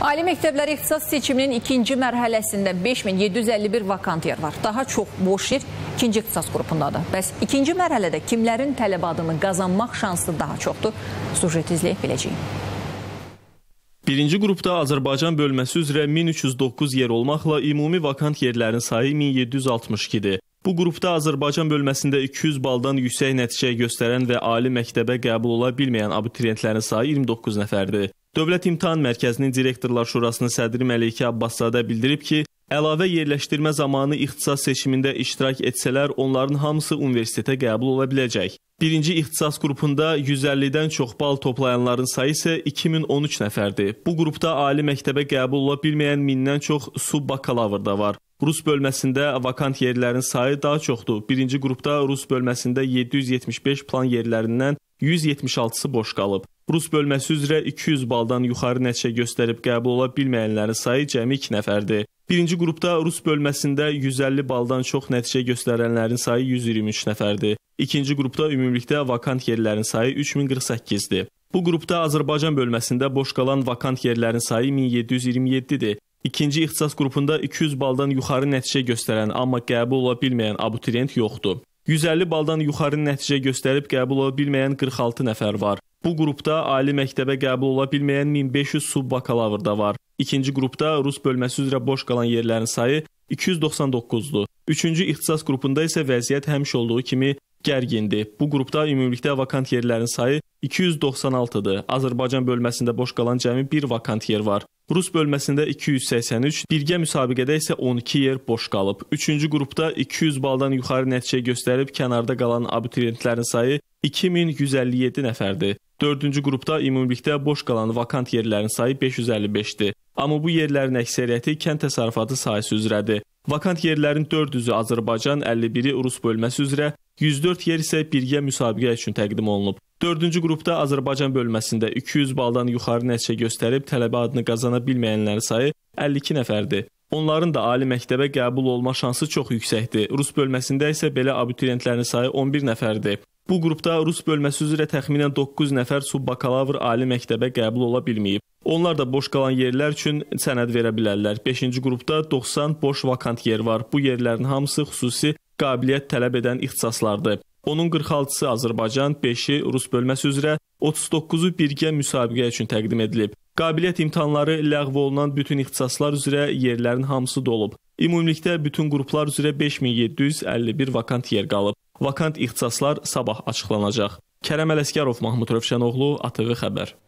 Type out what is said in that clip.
Ali məktəbləri ixtisas seçiminin ikinci mərhələsində 5751 vakant yer var. Daha çox boş yer ikinci ixtisas qrupundadır. Bəs ikinci mərhələdə kimlərin tələb adını qazanmaq şansı daha çoxdur? Sujeti izləyib biləcəyik. Birinci qrupda Azərbaycan bölməsi üzrə 1309 yer olmaqla ümumi vakant yerlərin sayı 1762-dir. Bu qrupda Azərbaycan bölməsində 200 baldan yüksək nəticə göstərən və ali məktəbə qəbul ola bilməyən abituriyentlərin sayı 29 nəfərdir. Dövlət İmtahan Mərkəzinin Direktorlar Şurasının sədri Məleykə Abbaszadə bildirib ki, əlavə yerləşdirmə zamanı ixtisas seçimində iştirak etsələr, onların hamısı universitetə qəbul ola biləcək. Birinci ixtisas qrupunda 150-dən çox bal toplayanların sayı isə 2013 nəfərdir. Bu qrupda ali məktəbə qəbul ola bilməyən mindən çox sub-bakalavr da var. Rus bölməsində vakant yerlərin sayı daha çoxdur. Birinci qrupda Rus bölməsində 775 plan yerlərindən 176-sı boş qalıb. Rus bölməsi üzrə 200 baldan yuxarı nəticə göstərib qəbul ola bilməyənlərin sayı cəmi 2 nəfərdir. Birinci qrupda Rus bölməsində 150 baldan çox nəticə göstərənlərin sayı 123 nəfərdir. İkinci qrupda ümumilikdə vakant yerlərin sayı 3048-dir. Bu qrupda Azərbaycan bölməsində boş qalan vakant yerlərin sayı 1727-dir. İkinci ixtisas qrupunda 200 baldan yuxarı nəticə göstərən, amma qəbul ola bilməyən abituriyent yoxdur. 150 baldan yuxarı nəticə göstərib qəbul ola bilməyən 46 nəfər var. Bu qrupda ali məktəbə qəbul ola bilməyən 1500 subbakalavr da var. İkinci qrupda rus bölməsi üzrə boş qalan yerlərin sayı 299-dur. Üçüncü ixtisas qrupunda isə vəziyyət həmişə olduğu kimi gərgindir. Bu qrupda ümumilikdə vakant yerlərin sayı 296-dır. Azərbaycan bölməsində boş qalan cəmi 1 vakant yer var. Rus bölməsində 283, birgə müsabiqədə isə 12 yer boş qalıb. Üçüncü qrupda 200 baldan yuxarı nəticə göstərib kənarda qalan abituriyentlərin sayı 2157 nəfərdir. Dördüncü qrupda ümumilikdə boş qalan vakant yerlərin sayı 555-dir. Amma bu yerlərin əksəriyyəti kənd təsərrüfatı sahəsi üzrədir. Vakant yerlərin 400-ü Azərbaycan, 51-i Rus bölməsi üzrə, 104 yer isə birgə müsabiqə üçün təqdim olunub. Dördüncü qrupda Azərbaycan bölməsində 200 baldan yuxarı nəticə göstərib tələbə adını qazana bilməyənlərin sayı 52 nəfərdir. Onların da ali məktəbə qəbul olma şansı çox yüksəkdir. Rus bölməsində isə belə abituriyentlərin sayı 11 nəfərdir. Bu qrupda rus bölməsi üzrə təxminən 9 nəfər subbakalavr ali məktəbə qəbul ola bilməyib. Onlar da boş qalan yerlər üçün sənəd verə bilərlər. 5-ci qrupda 90 boş vakant yer var. Bu yerlərin hamısı xüsusi qabiliyyət tələb edən ixtisaslardır. Onun 46-sı Azərbaycan, 5-i rus bölməsi üzrə, 39-u birgə müsabiqə üçün təqdim edilib. Qabiliyyət imtahanları ləğv olunan bütün ixtisaslar üzrə yerlərin hamısı dolub. Ümumilikdə bütün qruplar üzrə 5751 vakant yer qalıb. Vakant ixtisaslar sabah açıqlanacaq. Kərəm Ələsgərov, Mahmud Rövşənoğlu, ATV Xəbər.